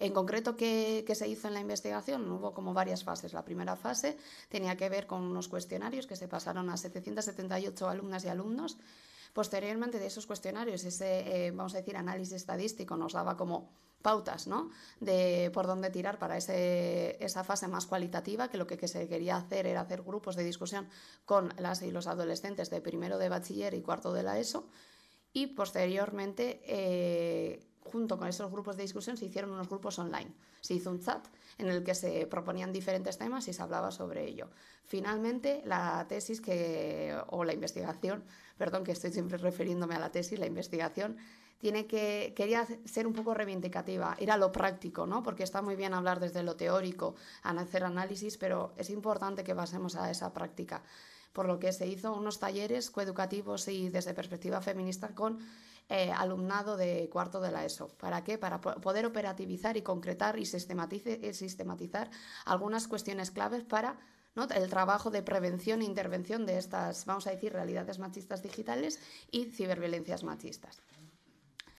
En concreto, ¿qué, se hizo en la investigación? Hubo como varias fases. La primera fase tenía que ver con unos cuestionarios que se pasaron a 778 alumnas y alumnos. Posteriormente de esos cuestionarios, ese, eh, vamos a decir, análisis estadístico nos daba como pautas ¿no? de por dónde tirar para ese, esa fase más cualitativa, que lo que, se quería hacer era hacer grupos de discusión con las y los adolescentes de primero de bachiller y cuarto de la ESO, y posteriormente eh, junto con esos grupos de discusión se hicieron unos grupos online. Se hizo un chat en el que se proponían diferentes temas y se hablaba sobre ello. Finalmente, la tesis que, o la investigación, perdón que estoy siempre refiriéndome a la tesis, la investigación tiene que, quería ser un poco reivindicativa, ir a lo práctico, ¿no? porque está muy bien hablar desde lo teórico, hacer análisis, pero es importante que pasemos a esa práctica. Por lo que se hizo unos talleres coeducativos y desde perspectiva feminista con eh, alumnado de cuarto de la ESO. ¿Para qué? Para poder operativizar y concretar y eh, sistematizar algunas cuestiones claves para el trabajo de prevención e intervención de estas, vamos a decir, realidades machistas digitales y ciberviolencias machistas.